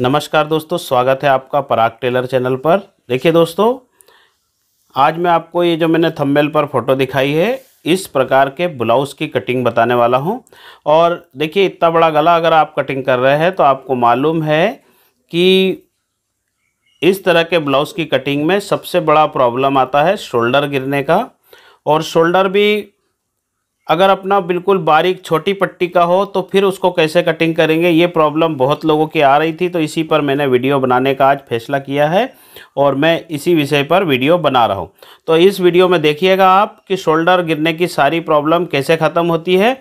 नमस्कार दोस्तों स्वागत है आपका पराग टेलर चैनल पर देखिए दोस्तों आज मैं आपको ये जो मैंने थंबनेल पर फ़ोटो दिखाई है इस प्रकार के ब्लाउज़ की कटिंग बताने वाला हूँ और देखिए इतना बड़ा गला अगर आप कटिंग कर रहे हैं तो आपको मालूम है कि इस तरह के ब्लाउज़ की कटिंग में सबसे बड़ा प्रॉब्लम आता है शोल्डर गिरने का और शोल्डर भी अगर अपना बिल्कुल बारीक छोटी पट्टी का हो तो फिर उसको कैसे कटिंग करेंगे ये प्रॉब्लम बहुत लोगों की आ रही थी तो इसी पर मैंने वीडियो बनाने का आज फैसला किया है और मैं इसी विषय पर वीडियो बना रहा हूँ तो इस वीडियो में देखिएगा आप कि शोल्डर गिरने की सारी प्रॉब्लम कैसे ख़त्म होती है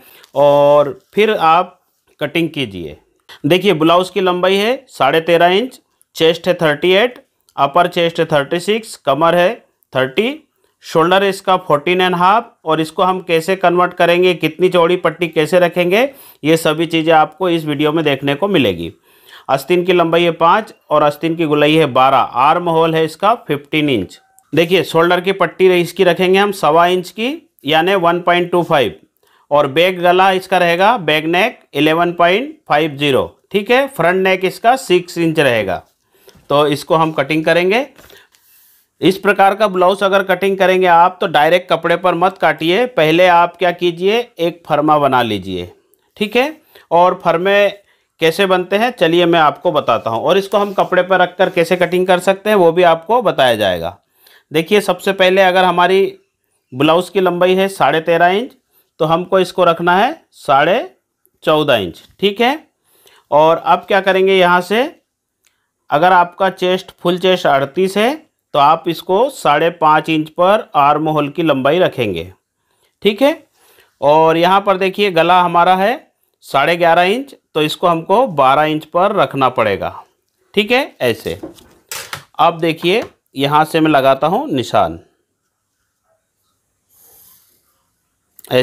और फिर आप कटिंग कीजिए देखिए ब्लाउज़ की लंबाई है साढ़े तेरह इंच चेस्ट है थर्टी एट अपर चेस्ट है थर्टी सिक्स कमर है थर्टी शोल्डर इसका फोर्टीन एंड हाफ और इसको हम कैसे कन्वर्ट करेंगे कितनी चौड़ी पट्टी कैसे रखेंगे ये सभी चीज़ें आपको इस वीडियो में देखने को मिलेगी अस्तिन की लंबाई है पाँच और अस्तिन की गुलाई है बारह आर्म होल है इसका फिफ्टीन इंच देखिए शोल्डर की पट्टी इसकी रखेंगे हम सवा इंच की यानी वन पॉइंट टू फाइव और बैग गला इसका रहेगा back neck eleven point five zero ठीक है फ्रंट नेक इसका सिक्स इंच रहेगा तो इसको हम कटिंग करेंगे इस प्रकार का ब्लाउज अगर कटिंग करेंगे आप तो डायरेक्ट कपड़े पर मत काटिए पहले आप क्या कीजिए एक फर्मा बना लीजिए ठीक है और फर्मे कैसे बनते हैं चलिए मैं आपको बताता हूँ और इसको हम कपड़े पर रख कर कैसे कटिंग कर सकते हैं वो भी आपको बताया जाएगा देखिए सबसे पहले अगर हमारी ब्लाउज़ की लंबाई है साढ़े तेरह इंच तो हमको इसको रखना है साढ़े चौदह इंच ठीक है और अब क्या करेंगे यहाँ से अगर आपका चेस्ट फुल चेस्ट अड़तीस है तो आप इसको साढ़े पाँच इंच पर आर्म होल की लंबाई रखेंगे ठीक है और यहाँ पर देखिए गला हमारा है साढ़े ग्यारह इंच तो इसको हमको बारह इंच पर रखना पड़ेगा ठीक है ऐसे अब देखिए यहाँ से मैं लगाता हूँ निशान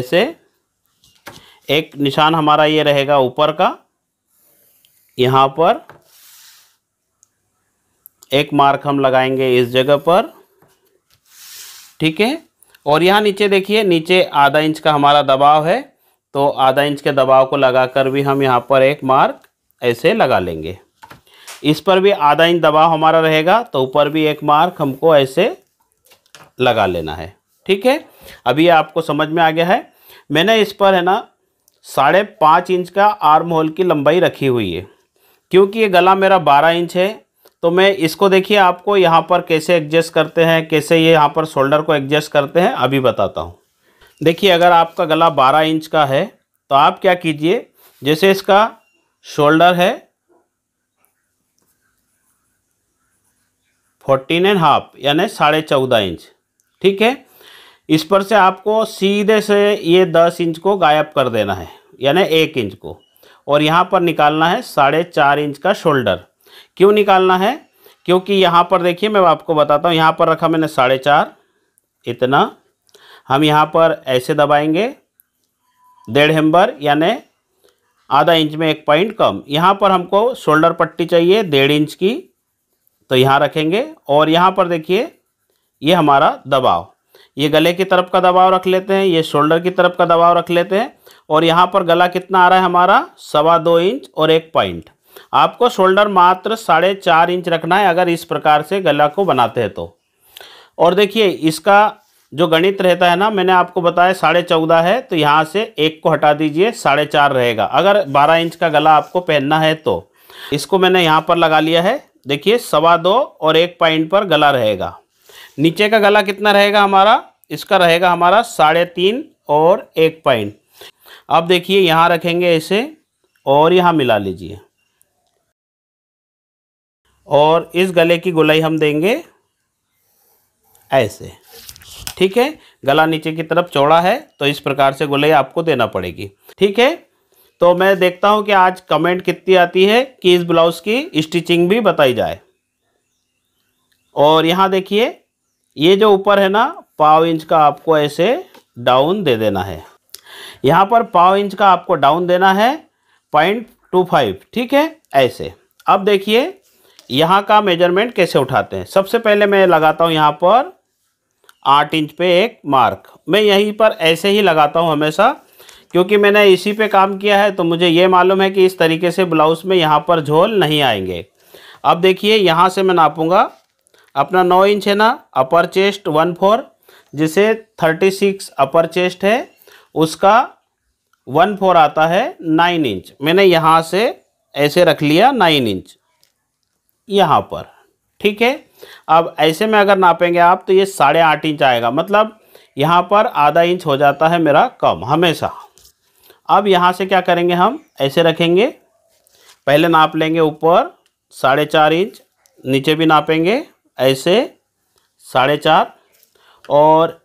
ऐसे एक निशान हमारा ये रहेगा ऊपर का यहाँ पर एक मार्क हम लगाएंगे इस जगह पर ठीक है और यहाँ नीचे देखिए नीचे आधा इंच का हमारा दबाव है तो आधा इंच के दबाव को लगाकर भी हम यहाँ पर एक मार्क ऐसे लगा लेंगे इस पर भी आधा इंच दबाव हमारा रहेगा तो ऊपर भी एक मार्क हमको ऐसे लगा लेना है ठीक है अभी आपको समझ में आ गया है मैंने इस पर है ना साढ़े पाँच इंच का आर्म होल की लंबाई रखी हुई है क्योंकि ये गला मेरा बारह इंच है तो मैं इसको देखिए आपको यहाँ पर कैसे एडजस्ट करते हैं कैसे ये यहाँ पर शोल्डर को एडजस्ट करते हैं अभी बताता हूँ देखिए अगर आपका गला बारह इंच का है तो आप क्या कीजिए जैसे इसका शोल्डर है फोर्टीन एंड हाफ यानि साढ़े चौदह इंच ठीक है इस पर से आपको सीधे से ये दस इंच को गायब कर देना है यानि एक इंच को और यहाँ पर निकालना है साढ़े चार इंच का शोल्डर क्यों निकालना है क्योंकि यहाँ पर देखिए मैं आपको बताता हूँ यहाँ पर रखा मैंने साढ़े चार इतना हम यहाँ पर ऐसे दबाएंगे डेढ़ हेम्बर यानि आधा इंच में एक पॉइंट कम यहाँ पर हमको शोल्डर पट्टी चाहिए डेढ़ इंच की तो यहाँ रखेंगे और यहाँ पर देखिए ये हमारा दबाव ये गले की तरफ का दबाव रख लेते हैं ये शोल्डर की तरफ का दबाव रख लेते हैं और यहाँ पर गला कितना आ रहा है हमारा सवा दो इंच और एक पॉइंट आपको शोल्डर मात्र साढ़े चार इंच रखना है अगर इस प्रकार से गला को बनाते हैं तो और देखिए इसका जो गणित रहता है ना मैंने आपको बताया साढ़े चौदह है तो यहाँ से एक को हटा दीजिए साढ़े चार रहेगा अगर बारह इंच का गला आपको पहनना है तो इसको मैंने यहाँ पर लगा लिया है देखिए सवा दो और एक पॉइंट पर गला रहेगा नीचे का गला कितना रहेगा हमारा इसका रहेगा हमारा साढ़े तीन और एक पॉइंट अब देखिए यहाँ रखेंगे इसे और यहाँ मिला लीजिए और इस गले की गोलाई हम देंगे ऐसे ठीक है गला नीचे की तरफ चौड़ा है तो इस प्रकार से गोलाई आपको देना पड़ेगी ठीक है तो मैं देखता हूँ कि आज कमेंट कितनी आती है कि इस ब्लाउज़ की स्टिचिंग भी बताई जाए और यहाँ देखिए ये जो ऊपर है ना पाव इंच का आपको ऐसे डाउन दे देना है यहाँ पर पाव इंच का आपको डाउन देना है पॉइंट टू फाइव ठीक है ऐसे अब देखिए यहाँ का मेजरमेंट कैसे उठाते हैं सबसे पहले मैं लगाता हूँ यहाँ पर आठ इंच पे एक मार्क मैं यहीं पर ऐसे ही लगाता हूँ हमेशा क्योंकि मैंने इसी पे काम किया है तो मुझे ये मालूम है कि इस तरीके से ब्लाउज़ में यहाँ पर झोल नहीं आएंगे अब देखिए यहाँ से मैं नापूँगा अपना नौ इंच है ना अपर चेस्ट वन फोर जिसे थर्टी सिक्स अपर चेस्ट है उसका वन फोर आता है नाइन इंच मैंने यहाँ से ऐसे रख लिया नाइन इंच यहाँ पर ठीक है अब ऐसे में अगर नापेंगे आप तो ये साढ़े आठ इंच आएगा मतलब यहाँ पर आधा इंच हो जाता है मेरा कम हमेशा अब यहाँ से क्या करेंगे हम ऐसे रखेंगे पहले नाप लेंगे ऊपर साढ़े चार इंच नीचे भी नापेंगे ऐसे साढ़े चार और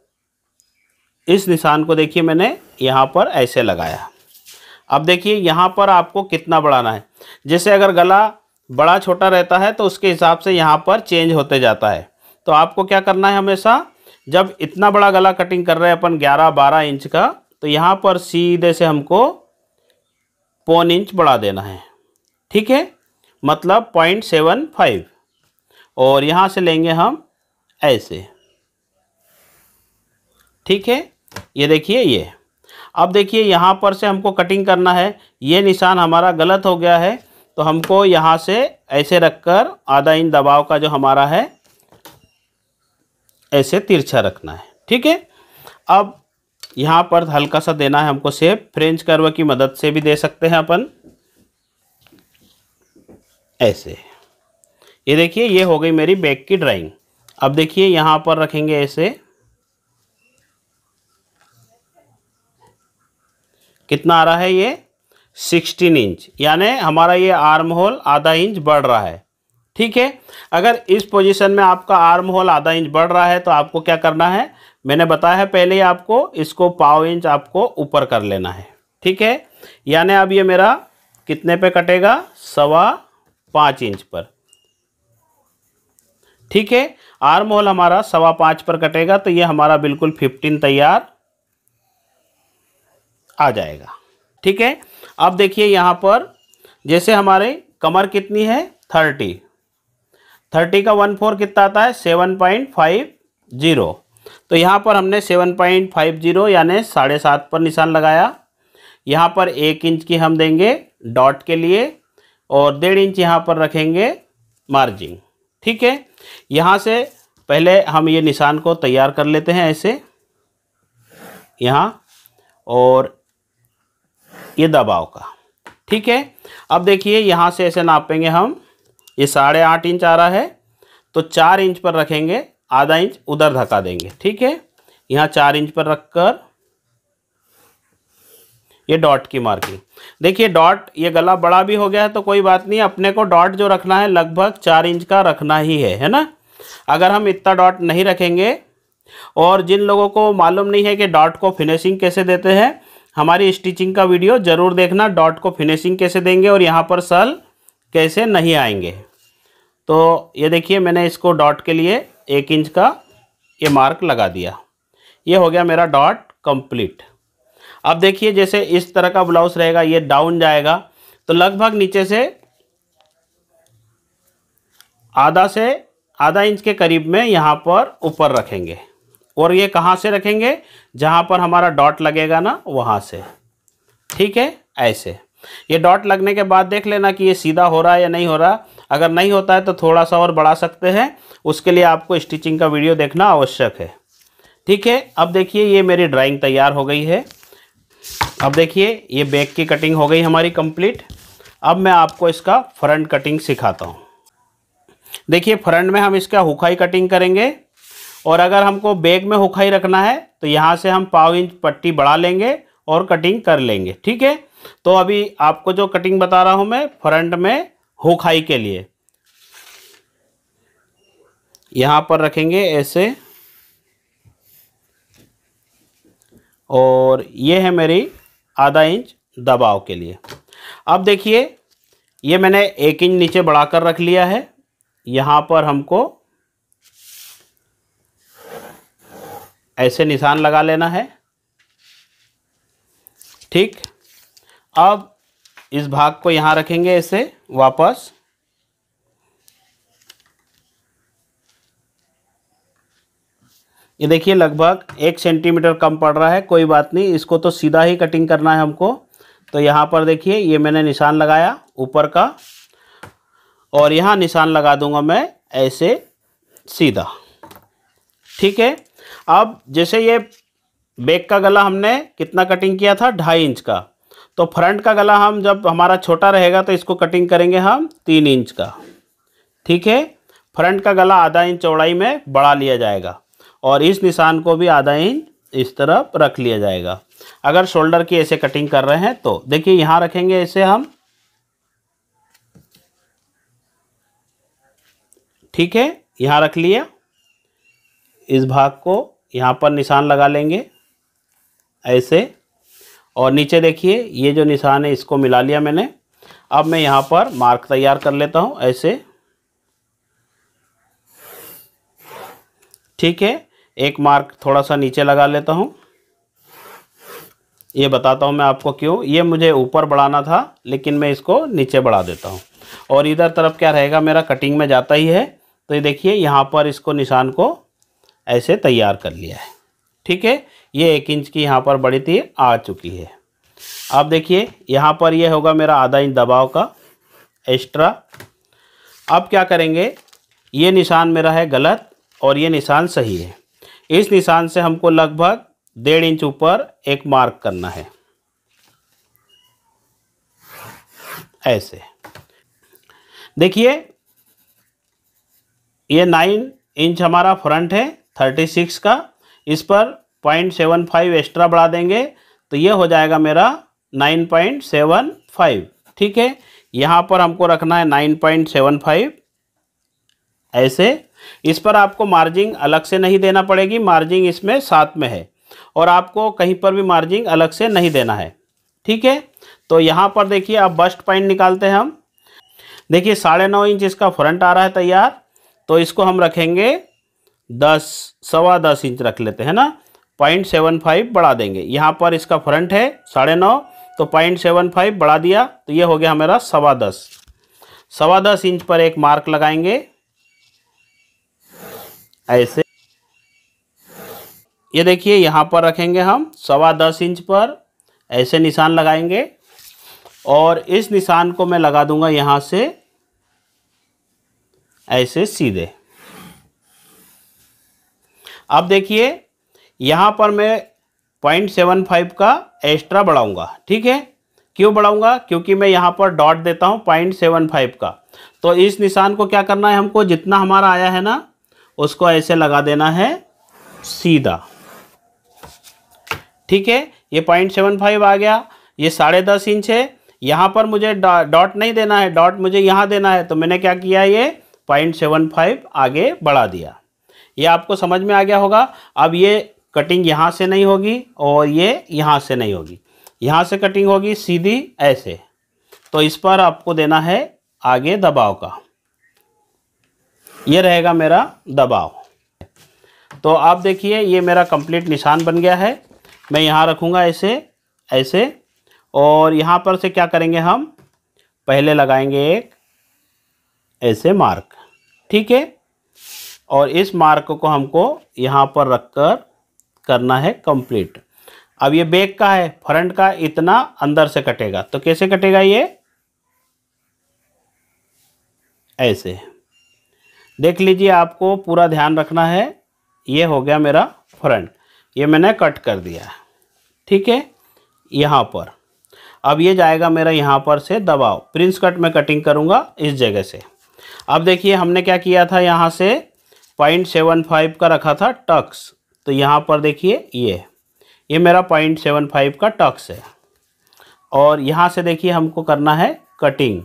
इस निशान को देखिए मैंने यहाँ पर ऐसे लगाया अब देखिए यहाँ पर आपको कितना बढ़ाना है जैसे अगर गला बड़ा छोटा रहता है तो उसके हिसाब से यहाँ पर चेंज होते जाता है तो आपको क्या करना है हमेशा जब इतना बड़ा गला कटिंग कर रहे हैं अपन 11-12 इंच का तो यहाँ पर सीधे से हमको पौन इंच बढ़ा देना है ठीक है मतलब पॉइंट सेवन फाइव और यहाँ से लेंगे हम ऐसे ठीक है ये देखिए ये अब देखिए यहाँ पर से हमको कटिंग करना है ये निशान हमारा गलत हो गया है तो हमको यहाँ से ऐसे रखकर आधा इंच दबाव का जो हमारा है ऐसे तिरछा रखना है ठीक है अब यहाँ पर हल्का सा देना है हमको सेप फ्रेंच कर्व की मदद से भी दे सकते हैं अपन ऐसे ये देखिए ये हो गई मेरी बैक की ड्राइंग अब देखिए यहाँ पर रखेंगे ऐसे कितना आ रहा है ये सिक्सटीन इंच यानी हमारा ये आर्म होल आधा इंच बढ़ रहा है ठीक है अगर इस पोजीशन में आपका आर्म होल आधा इंच बढ़ रहा है तो आपको क्या करना है मैंने बताया है पहले ही आपको इसको पाव इंच आपको ऊपर कर लेना है ठीक है यानी अब ये मेरा कितने पे कटेगा सवा पाँच इंच पर ठीक है आर्म होल हमारा सवा पाँच पर कटेगा तो ये हमारा बिल्कुल फिफ्टीन तैयार आ जाएगा ठीक है अब देखिए यहाँ पर जैसे हमारे कमर कितनी है थर्टी थर्टी का वन फोर कितना आता है सेवन पॉइंट फाइव जीरो तो यहाँ पर हमने सेवन पॉइंट फाइव जीरो यानी साढ़े सात पर निशान लगाया यहाँ पर एक इंच की हम देंगे डॉट के लिए और डेढ़ इंच यहाँ पर रखेंगे मार्जिन ठीक है यहाँ से पहले हम ये निशान को तैयार कर लेते हैं ऐसे यहाँ और ये दबाव का ठीक है अब देखिए यहाँ से ऐसे नापेंगे हम ये साढ़े आठ इंच आ रहा है तो चार इंच पर रखेंगे आधा इंच उधर धक्का देंगे ठीक है यहाँ चार इंच पर रख कर ये डॉट की मार्किंग देखिए डॉट ये गला बड़ा भी हो गया है तो कोई बात नहीं अपने को डॉट जो रखना है लगभग चार इंच का रखना ही है है ना अगर हम इतना डॉट नहीं रखेंगे और जिन लोगों को मालूम नहीं है कि डॉट को फिनिशिंग कैसे देते हैं हमारी स्टिचिंग का वीडियो ज़रूर देखना डॉट को फिनिशिंग कैसे देंगे और यहाँ पर सल कैसे नहीं आएंगे तो ये देखिए मैंने इसको डॉट के लिए एक इंच का ये मार्क लगा दिया ये हो गया मेरा डॉट कंप्लीट अब देखिए जैसे इस तरह का ब्लाउज रहेगा ये डाउन जाएगा तो लगभग नीचे से आधा से आधा इंच के करीब में यहाँ पर ऊपर रखेंगे और ये कहाँ से रखेंगे जहाँ पर हमारा डॉट लगेगा ना वहाँ से ठीक है ऐसे ये डॉट लगने के बाद देख लेना कि ये सीधा हो रहा है या नहीं हो रहा अगर नहीं होता है तो थोड़ा सा और बढ़ा सकते हैं उसके लिए आपको स्टिचिंग का वीडियो देखना आवश्यक है ठीक है अब देखिए ये मेरी ड्राइंग तैयार हो गई है अब देखिए ये बैक की कटिंग हो गई हमारी कंप्लीट अब मैं आपको इसका फ्रंट कटिंग सिखाता हूँ देखिए फ्रंट में हम इसका हुखाई कटिंग करेंगे और अगर हमको बैग में हुखाई रखना है तो यहाँ से हम पाव इंच पट्टी बढ़ा लेंगे और कटिंग कर लेंगे ठीक है तो अभी आपको जो कटिंग बता रहा हूँ मैं फ्रंट में हुखाई के लिए यहाँ पर रखेंगे ऐसे और ये है मेरी आधा इंच दबाव के लिए अब देखिए ये मैंने एक इंच नीचे बढ़ाकर रख लिया है यहाँ पर हमको ऐसे निशान लगा लेना है ठीक अब इस भाग को यहाँ रखेंगे ऐसे वापस ये देखिए लगभग एक सेंटीमीटर कम पड़ रहा है कोई बात नहीं इसको तो सीधा ही कटिंग करना है हमको तो यहाँ पर देखिए ये मैंने निशान लगाया ऊपर का और यहाँ निशान लगा दूंगा मैं ऐसे सीधा ठीक है अब जैसे ये बैक का गला हमने कितना कटिंग किया था ढाई इंच का तो फ्रंट का गला हम जब हमारा छोटा रहेगा तो इसको कटिंग करेंगे हम तीन इंच का ठीक है फ्रंट का गला आधा इंच चौड़ाई में बढ़ा लिया जाएगा और इस निशान को भी आधा इंच इस तरफ रख लिया जाएगा अगर शोल्डर की ऐसे कटिंग कर रहे हैं तो देखिए यहाँ रखेंगे ऐसे हम ठीक है यहाँ रख लिया इस भाग को यहाँ पर निशान लगा लेंगे ऐसे और नीचे देखिए ये जो निशान है इसको मिला लिया मैंने अब मैं यहाँ पर मार्क तैयार कर लेता हूँ ऐसे ठीक है एक मार्क थोड़ा सा नीचे लगा लेता हूँ ये बताता हूँ मैं आपको क्यों ये मुझे ऊपर बढ़ाना था लेकिन मैं इसको नीचे बढ़ा देता हूँ और इधर तरफ क्या रहेगा मेरा कटिंग में जाता ही है तो ये देखिए यहाँ पर इसको निशान को ऐसे तैयार कर लिया है ठीक है ये एक इंच की यहाँ पर बड़ी थी आ चुकी है अब देखिए यहाँ पर यह होगा मेरा आधा इंच दबाव का एक्स्ट्रा अब क्या करेंगे ये निशान मेरा है गलत और ये निशान सही है इस निशान से हमको लगभग डेढ़ इंच ऊपर एक मार्क करना है ऐसे देखिए ये नाइन इंच हमारा फ्रंट है थर्टी सिक्स का इस पर पॉइंट सेवन फाइव एक्स्ट्रा बढ़ा देंगे तो ये हो जाएगा मेरा नाइन पॉइंट सेवन फाइव ठीक है यहाँ पर हमको रखना है नाइन पॉइंट सेवन फाइव ऐसे इस पर आपको मार्जिंग अलग से नहीं देना पड़ेगी मार्जिंग इसमें साथ में है और आपको कहीं पर भी मार्जिंग अलग से नहीं देना है ठीक है तो यहाँ पर देखिए आप बस्ट पॉइंट निकालते हैं हम देखिए साढ़े नौ इंच इसका फ्रंट आ रहा है तैयार तो इसको हम रखेंगे दस सवा दस इंच रख लेते हैं ना पॉइंट सेवन फाइव बढ़ा देंगे यहाँ पर इसका फ्रंट है साढ़े नौ तो पॉइंट सेवन फाइव बढ़ा दिया तो ये हो गया हमारा सवा दस सवा दस इंच पर एक मार्क लगाएंगे ऐसे ये देखिए यहाँ पर रखेंगे हम सवा दस इंच पर ऐसे निशान लगाएंगे और इस निशान को मैं लगा दूंगा यहाँ से ऐसे सीधे अब देखिए यहाँ पर मैं पॉइंट सेवन फाइव का एक्स्ट्रा बढ़ाऊँगा ठीक है क्यों बढ़ाऊँगा क्योंकि मैं यहाँ पर डॉट देता हूँ पॉइंट सेवन फाइव का तो इस निशान को क्या करना है हमको जितना हमारा आया है ना उसको ऐसे लगा देना है सीधा ठीक है ये पॉइंट सेवन फाइव आ गया ये साढ़े दस इंच है यहाँ पर मुझे डॉट नहीं देना है डॉट मुझे यहाँ देना है तो मैंने क्या किया ये पॉइंट सेवन फाइव आगे बढ़ा दिया ये आपको समझ में आ गया होगा अब ये कटिंग यहाँ से नहीं होगी और ये यहाँ से नहीं होगी यहाँ से कटिंग होगी सीधी ऐसे तो इस पर आपको देना है आगे दबाव का ये रहेगा मेरा दबाव तो आप देखिए ये मेरा कंप्लीट निशान बन गया है मैं यहाँ रखूँगा ऐसे ऐसे और यहाँ पर से क्या करेंगे हम पहले लगाएंगे एक ऐसे मार्क ठीक है और इस मार्क को हमको यहाँ पर रख कर करना है कंप्लीट अब ये बैक का है फ्रंट का इतना अंदर से कटेगा तो कैसे कटेगा ये ऐसे देख लीजिए आपको पूरा ध्यान रखना है ये हो गया मेरा फ्रंट ये मैंने कट कर दिया ठीक है यहाँ पर अब ये जाएगा मेरा यहाँ पर से दबाव प्रिंस कट में कटिंग करूँगा इस जगह से अब देखिए हमने क्या किया था यहाँ से पॉइंट सेवन फाइव का रखा था टक्स तो यहाँ पर देखिए ये ये मेरा पॉइंट सेवन फाइव का टक्स है और यहाँ से देखिए हमको करना है कटिंग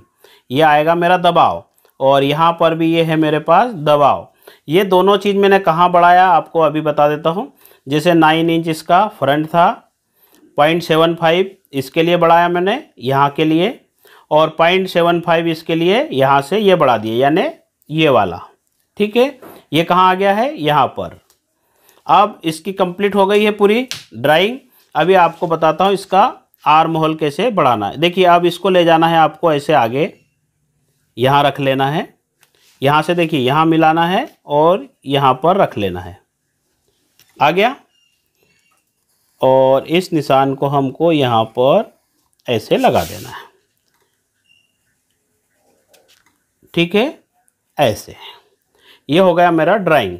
ये आएगा मेरा दबाव और यहाँ पर भी ये है मेरे पास दबाव ये दोनों चीज़ मैंने कहाँ बढ़ाया आपको अभी बता देता हूँ जैसे नाइन इंच इसका फ्रंट था पॉइंट सेवन फाइव इसके लिए बढ़ाया मैंने यहाँ के लिए और पॉइंट सेवन फाइव इसके लिए यहाँ से ये बढ़ा दिए यानी ये वाला ठीक है ये कहाँ आ गया है यहाँ पर अब इसकी कंप्लीट हो गई है पूरी ड्राइंग अभी आपको बताता हूँ इसका आर माहौल कैसे बढ़ाना है देखिए अब इसको ले जाना है आपको ऐसे आगे यहाँ रख लेना है यहाँ से देखिए यहाँ मिलाना है और यहाँ पर रख लेना है आ गया और इस निशान को हमको यहाँ पर ऐसे लगा देना है ठीक है ऐसे ये हो गया मेरा ड्राइंग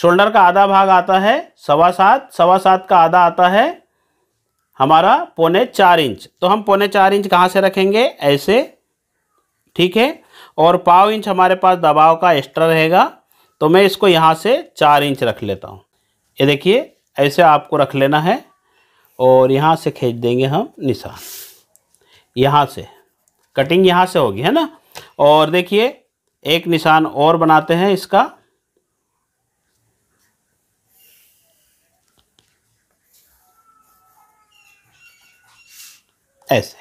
शोल्डर का आधा भाग आता है सवा सात सवा सात का आधा आता है हमारा पौने चार इंच तो हम पौने चार इंच कहाँ से रखेंगे ऐसे ठीक है और पाव इंच हमारे पास दबाव का एक्स्ट्रा रहेगा तो मैं इसको यहाँ से चार इंच रख लेता हूँ ये देखिए ऐसे आपको रख लेना है और यहाँ से खींच देंगे हम निशान यहाँ से कटिंग यहाँ से होगी है ना और देखिए एक निशान और बनाते हैं इसका ऐसे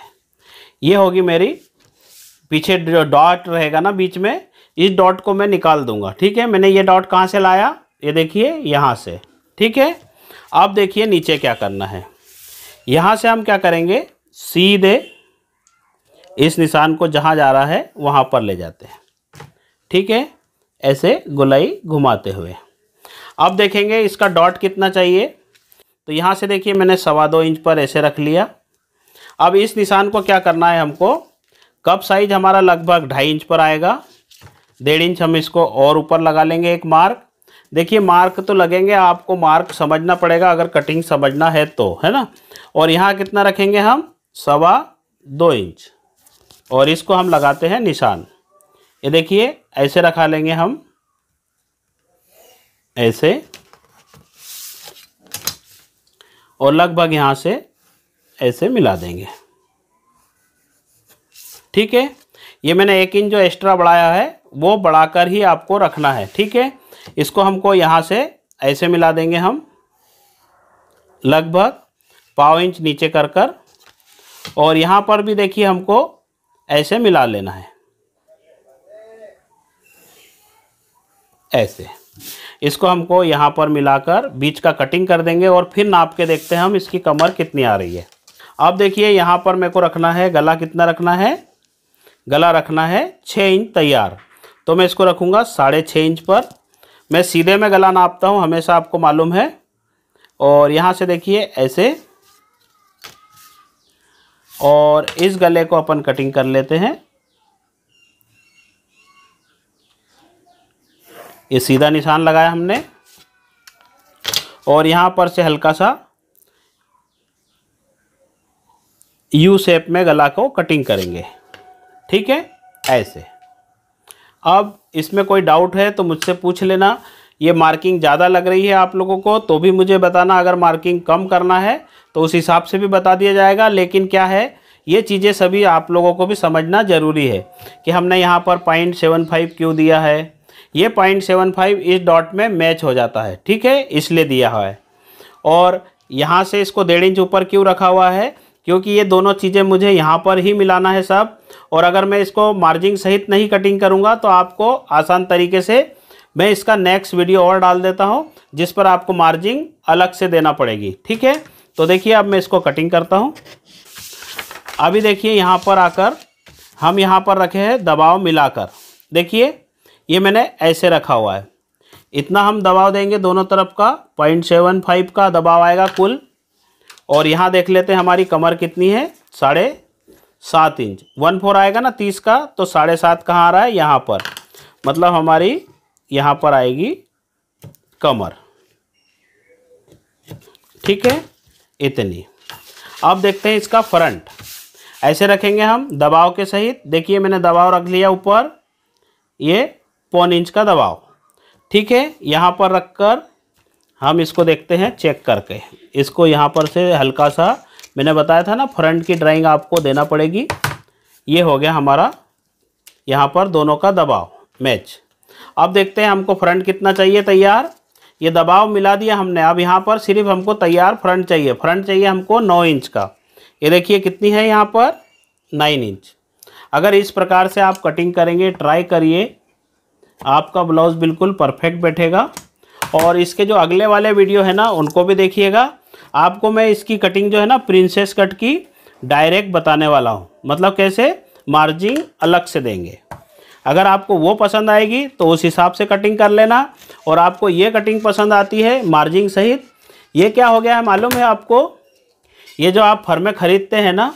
ये होगी मेरी पीछे जो डॉट रहेगा ना बीच में इस डॉट को मैं निकाल दूंगा ठीक है मैंने ये डॉट कहाँ से लाया ये देखिए यहाँ से ठीक है अब देखिए नीचे क्या करना है यहाँ से हम क्या करेंगे सीधे इस निशान को जहाँ जा रहा है वहाँ पर ले जाते हैं ठीक है ऐसे गोलाई घुमाते हुए अब देखेंगे इसका डॉट कितना चाहिए तो यहाँ से देखिए मैंने सवा दो इंच पर ऐसे रख लिया अब इस निशान को क्या करना है हमको कप साइज हमारा लगभग ढाई इंच पर आएगा डेढ़ इंच हम इसको और ऊपर लगा लेंगे एक मार्क देखिए मार्क तो लगेंगे आपको मार्क समझना पड़ेगा अगर कटिंग समझना है तो है ना और यहाँ कितना रखेंगे हम सवा दो इंच और इसको हम लगाते हैं निशान ये देखिए ऐसे रखा लेंगे हम ऐसे और लगभग यहाँ से ऐसे मिला देंगे ठीक है ये मैंने एक इंच जो एक्स्ट्रा बढ़ाया है वो बढ़ाकर ही आपको रखना है ठीक है इसको हमको यहाँ से ऐसे मिला देंगे हम लगभग पाव इंच नीचे कर कर और यहाँ पर भी देखिए हमको ऐसे मिला लेना है ऐसे इसको हमको यहाँ पर मिलाकर बीच का कटिंग कर देंगे और फिर नाप के देखते हैं हम इसकी कमर कितनी आ रही है अब देखिए यहाँ पर मेरे को रखना है गला कितना रखना है गला रखना है छः इंच तैयार तो मैं इसको रखूँगा साढ़े छः इंच पर मैं सीधे में गला नापता हूँ हमेशा आपको मालूम है और यहाँ से देखिए ऐसे और इस गले को अपन कटिंग कर लेते हैं ये सीधा निशान लगाया हमने और यहाँ पर से हल्का सा यू शेप में गला को कटिंग करेंगे ठीक है ऐसे अब इसमें कोई डाउट है तो मुझसे पूछ लेना ये मार्किंग ज़्यादा लग रही है आप लोगों को तो भी मुझे बताना अगर मार्किंग कम करना है तो उस हिसाब से भी बता दिया जाएगा लेकिन क्या है ये चीज़ें सभी आप लोगों को भी समझना ज़रूरी है कि हमने यहाँ पर पॉइंट सेवन फाइव क्यों दिया है ये पॉइंट सेवन फाइव इस डॉट में मैच हो जाता है ठीक है इसलिए दिया हुआ है और यहाँ से इसको डेढ़ इंच ऊपर क्यों रखा हुआ है क्योंकि ये दोनों चीज़ें मुझे यहाँ पर ही मिलाना है सब और अगर मैं इसको मार्जिंग सहित नहीं कटिंग करूँगा तो आपको आसान तरीके से मैं इसका नेक्स्ट वीडियो और डाल देता हूँ जिस पर आपको मार्जिंग अलग से देना पड़ेगी ठीक है तो देखिए अब मैं इसको कटिंग करता हूँ अभी देखिए यहाँ पर आकर हम यहाँ पर रखे हैं दबाव मिलाकर देखिए ये मैंने ऐसे रखा हुआ है इतना हम दबाव देंगे दोनों तरफ का पॉइंट सेवन फाइव का दबाव आएगा कुल और यहाँ देख लेते हैं हमारी कमर कितनी है साढ़े सात इंच वन फोर आएगा ना तीस का तो साढ़े सात कहाँ आ रहा है यहाँ पर मतलब हमारी यहाँ पर आएगी कमर ठीक है इतनी अब देखते हैं इसका फ्रंट ऐसे रखेंगे हम दबाव के सहित देखिए मैंने दबाव रख लिया ऊपर ये पौन इंच का दबाव ठीक है यहाँ पर रखकर हम इसको देखते हैं चेक करके इसको यहाँ पर से हल्का सा मैंने बताया था ना फ्रंट की ड्राइंग आपको देना पड़ेगी ये हो गया हमारा यहाँ पर दोनों का दबाव मैच अब देखते हैं हमको फ्रंट कितना चाहिए तैयार ये दबाव मिला दिया हमने अब यहाँ पर सिर्फ हमको तैयार फ्रंट चाहिए फ्रंट चाहिए हमको नौ इंच का ये देखिए कितनी है यहाँ पर नाइन इंच अगर इस प्रकार से आप कटिंग करेंगे ट्राई करिए आपका ब्लाउज़ बिल्कुल परफेक्ट बैठेगा और इसके जो अगले वाले वीडियो है ना उनको भी देखिएगा आपको मैं इसकी कटिंग जो है ना प्रिंसेस कट की डायरेक्ट बताने वाला हूँ मतलब कैसे मार्जिन अलग से देंगे अगर आपको वो पसंद आएगी तो उस हिसाब से कटिंग कर लेना और आपको ये कटिंग पसंद आती है मार्जिंग सहित ये क्या हो गया है मालूम है आपको ये जो आप फर्मे ख़रीदते हैं ना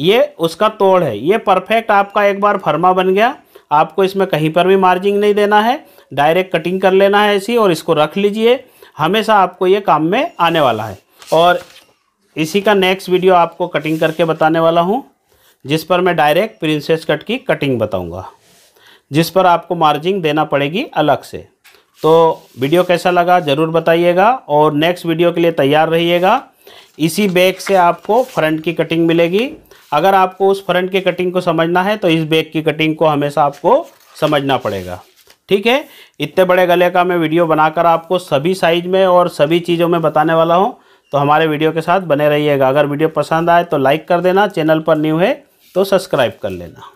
ये उसका तोड़ है ये परफेक्ट आपका एक बार फर्मा बन गया आपको इसमें कहीं पर भी मार्जिंग नहीं देना है डायरेक्ट कटिंग कर लेना है ऐसी और इसको रख लीजिए हमेशा आपको ये काम में आने वाला है और इसी का नेक्स्ट वीडियो आपको कटिंग करके बताने वाला हूँ जिस पर मैं डायरेक्ट प्रिंसेस कट की कटिंग बताऊँगा जिस पर आपको मार्जिंग देना पड़ेगी अलग से तो वीडियो कैसा लगा ज़रूर बताइएगा और नेक्स्ट वीडियो के लिए तैयार रहिएगा इसी बैग से आपको फ्रंट की कटिंग मिलेगी अगर आपको उस फ्रंट की कटिंग को समझना है तो इस बैग की कटिंग को हमेशा आपको समझना पड़ेगा ठीक है इतने बड़े गले का मैं वीडियो बनाकर आपको सभी साइज में और सभी चीज़ों में बताने वाला हूँ तो हमारे वीडियो के साथ बने रहिएगा अगर वीडियो पसंद आए तो लाइक कर देना चैनल पर न्यू है तो सब्सक्राइब कर लेना